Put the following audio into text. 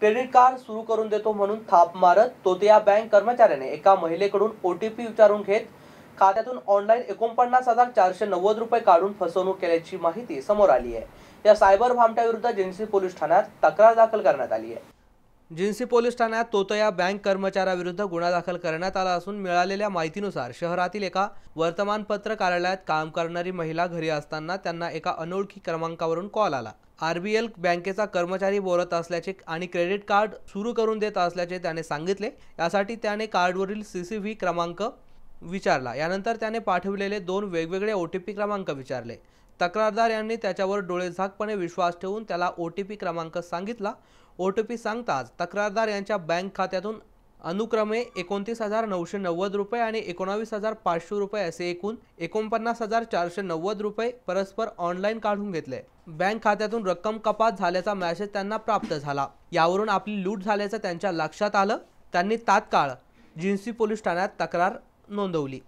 credit card सुरू करून देतो म्हणून थाप मारत या बँक कर्मचाऱ्याने एका महिलेकडून ओ टी पी विचारून घेत खात्यातून ऑनलाईन एकोणपन्नास हजार चारशे नव्वद रुपये काढून फसवणूक केल्याची माहिती समोर आली आहे या सायबर भामट्याविरुद्ध जिन्सी पोलीस ठाण्यात तक्रार दाखल करण्यात आली आहे जिन्सी पोलीस ठाण्यात तोतया बँक कर्मचाऱ्याविरुद्ध गुन्हा दाखल करण्यात आला असून मिळालेल्या माहितीनुसार शहरातील एका वर्तमानपत्र कार्यालयात काम करणारी महिला घरी असताना त्यांना एका अनोळखी क्रमांकावरून कॉल आला एल बँकेचा कर्मचारी बोलत असल्याचे आणि क्रेडिट कार्ड सुरू करून देत असल्याचे त्याने सांगितले यासाठी त्याने कार्डवरील सी सी व्ही क्रमांक विचारला यानंतर त्याने पाठविलेले दोन वेगवेगळे ओ टी पी क्रमांक विचारले तक्रारदार यांनी त्याच्यावर डोळेझाकपणे विश्वास ठेवून त्याला ओ टी पी क्रमांक सांगितला ओ टी पी सांगताच तक्रारदार यांच्या बँक खात्यातून अनुक्रमे एकोणतीस हजार नऊशे नव्वद रुपये आणि एकोणावीस हजार पाचशे रुपये असे एकूण एकोणपन्नास हजार चारशे नव्वद रुपये परस्पर ऑनलाईन काढून घेतले बँक खात्यातून रक्कम कपात झाल्याचा मॅसेज त्यांना प्राप्त झाला यावरून आपली लूट झाल्याचं त्यांच्या लक्षात आलं त्यांनी तात्काळ जिन्सी पोलीस ठाण्यात तक्रार नोंदवली